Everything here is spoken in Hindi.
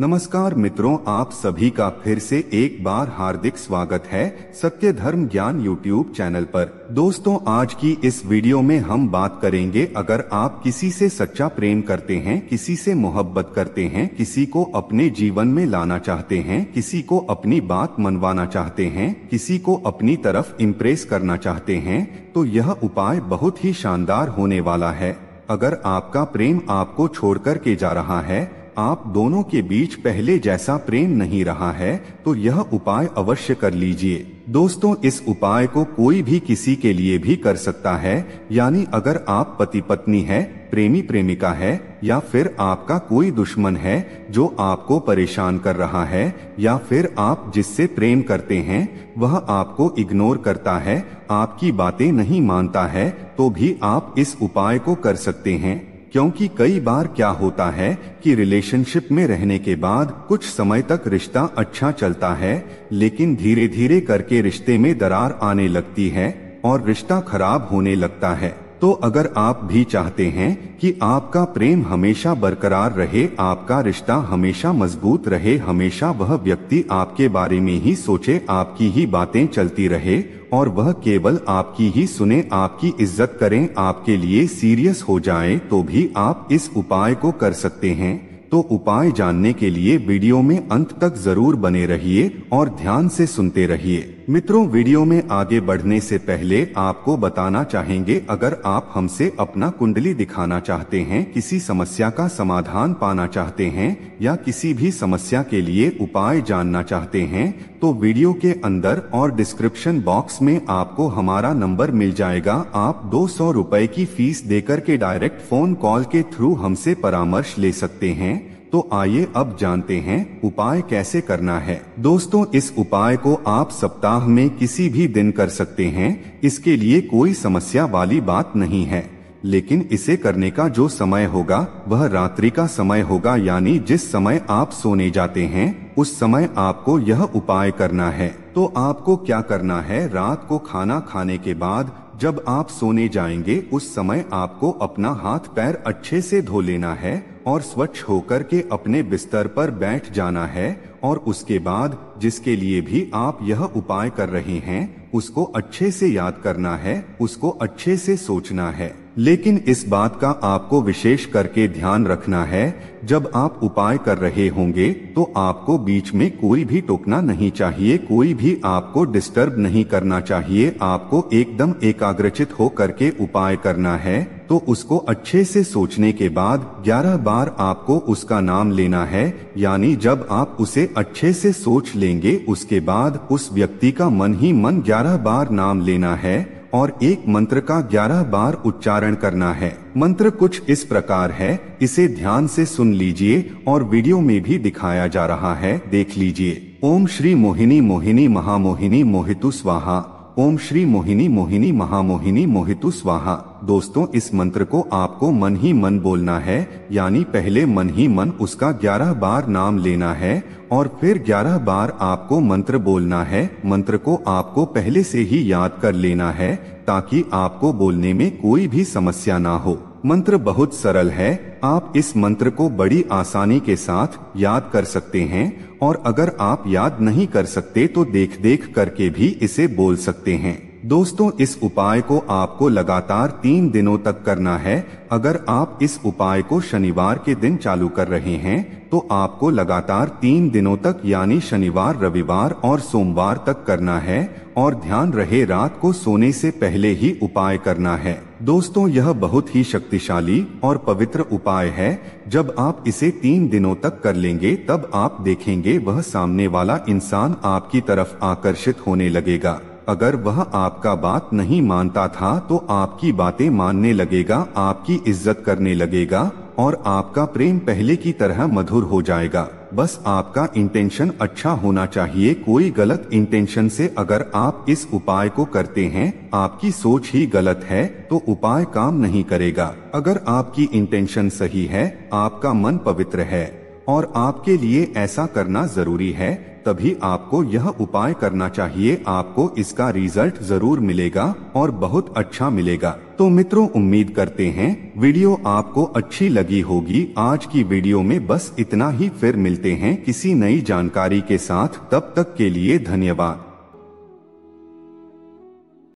नमस्कार मित्रों आप सभी का फिर से एक बार हार्दिक स्वागत है सत्य धर्म ज्ञान यूट्यूब चैनल पर दोस्तों आज की इस वीडियो में हम बात करेंगे अगर आप किसी से सच्चा प्रेम करते हैं किसी से मोहब्बत करते हैं किसी को अपने जीवन में लाना चाहते हैं किसी को अपनी बात मनवाना चाहते हैं किसी को अपनी तरफ इम्प्रेस करना चाहते हैं तो यह उपाय बहुत ही शानदार होने वाला है अगर आपका प्रेम आपको छोड़ के जा रहा है आप दोनों के बीच पहले जैसा प्रेम नहीं रहा है तो यह उपाय अवश्य कर लीजिए दोस्तों इस उपाय को कोई भी किसी के लिए भी कर सकता है यानी अगर आप पति पत्नी है प्रेमी प्रेमिका है या फिर आपका कोई दुश्मन है जो आपको परेशान कर रहा है या फिर आप जिससे प्रेम करते हैं वह आपको इग्नोर करता है आपकी बातें नहीं मानता है तो भी आप इस उपाय को कर सकते हैं क्योंकि कई बार क्या होता है कि रिलेशनशिप में रहने के बाद कुछ समय तक रिश्ता अच्छा चलता है लेकिन धीरे धीरे करके रिश्ते में दरार आने लगती है और रिश्ता खराब होने लगता है तो अगर आप भी चाहते हैं कि आपका प्रेम हमेशा बरकरार रहे आपका रिश्ता हमेशा मजबूत रहे हमेशा वह व्यक्ति आपके बारे में ही सोचे आपकी ही बातें चलती रहे और वह केवल आपकी ही सुने आपकी इज्जत करें आपके लिए सीरियस हो जाए तो भी आप इस उपाय को कर सकते हैं तो उपाय जानने के लिए वीडियो में अंत तक जरूर बने रहिए और ध्यान से सुनते रहिए मित्रों वीडियो में आगे बढ़ने से पहले आपको बताना चाहेंगे अगर आप हमसे अपना कुंडली दिखाना चाहते हैं किसी समस्या का समाधान पाना चाहते हैं या किसी भी समस्या के लिए उपाय जानना चाहते हैं तो वीडियो के अंदर और डिस्क्रिप्शन बॉक्स में आपको हमारा नंबर मिल जाएगा आप दो सौ की फीस देकर के डायरेक्ट फोन कॉल के थ्रू हमसे परामर्श ले सकते हैं तो आइए अब जानते हैं उपाय कैसे करना है दोस्तों इस उपाय को आप सप्ताह में किसी भी दिन कर सकते हैं इसके लिए कोई समस्या वाली बात नहीं है लेकिन इसे करने का जो समय होगा वह रात्रि का समय होगा यानी जिस समय आप सोने जाते हैं उस समय आपको यह उपाय करना है तो आपको क्या करना है रात को खाना खाने के बाद जब आप सोने जाएंगे उस समय आपको अपना हाथ पैर अच्छे से धो लेना है और स्वच्छ होकर के अपने बिस्तर पर बैठ जाना है और उसके बाद जिसके लिए भी आप यह उपाय कर रहे हैं उसको अच्छे से याद करना है उसको अच्छे से सोचना है लेकिन इस बात का आपको विशेष करके ध्यान रखना है जब आप उपाय कर रहे होंगे तो आपको बीच में कोई भी टोकना नहीं चाहिए कोई भी आपको डिस्टर्ब नहीं करना चाहिए आपको एकदम एकाग्रचित हो करके उपाय करना है तो उसको अच्छे से सोचने के बाद 11 बार आपको उसका नाम लेना है यानी जब आप उसे अच्छे से सोच लेंगे उसके बाद उस व्यक्ति का मन ही मन 11 बार नाम लेना है और एक मंत्र का 11 बार उच्चारण करना है मंत्र कुछ इस प्रकार है इसे ध्यान से सुन लीजिए और वीडियो में भी दिखाया जा रहा है देख लीजिए ओम श्री मोहिनी मोहिनी महामोहिनी मोहितु स्वाहा ओम श्री मोहिनी मोहिनी महामोहिनी मोहितु स्वाहा दोस्तों इस मंत्र को आपको मन ही मन बोलना है यानी पहले मन ही मन उसका ग्यारह बार नाम लेना है और फिर ग्यारह बार आपको मंत्र बोलना है मंत्र को आपको पहले से ही याद कर लेना है ताकि आपको बोलने में कोई भी समस्या ना हो मंत्र बहुत सरल है आप इस मंत्र को बड़ी आसानी के साथ याद कर सकते हैं और अगर आप याद नहीं कर सकते तो देख देख करके भी इसे बोल सकते हैं दोस्तों इस उपाय को आपको लगातार तीन दिनों तक करना है अगर आप इस उपाय को शनिवार के दिन चालू कर रहे हैं तो आपको लगातार तीन दिनों तक यानी शनिवार रविवार और सोमवार तक करना है और ध्यान रहे रात को सोने से पहले ही उपाय करना है दोस्तों यह बहुत ही शक्तिशाली और पवित्र उपाय है जब आप इसे तीन दिनों तक कर लेंगे तब आप देखेंगे वह सामने वाला इंसान आपकी तरफ आकर्षित होने लगेगा अगर वह आपका बात नहीं मानता था तो आपकी बातें मानने लगेगा आपकी इज्जत करने लगेगा और आपका प्रेम पहले की तरह मधुर हो जाएगा बस आपका इंटेंशन अच्छा होना चाहिए कोई गलत इंटेंशन से अगर आप इस उपाय को करते हैं आपकी सोच ही गलत है तो उपाय काम नहीं करेगा अगर आपकी इंटेंशन सही है आपका मन पवित्र है और आपके लिए ऐसा करना जरूरी है तभी आपको यह उपाय करना चाहिए आपको इसका रिजल्ट जरूर मिलेगा और बहुत अच्छा मिलेगा तो मित्रों उम्मीद करते हैं वीडियो आपको अच्छी लगी होगी आज की वीडियो में बस इतना ही फिर मिलते हैं किसी नई जानकारी के साथ तब तक के लिए धन्यवाद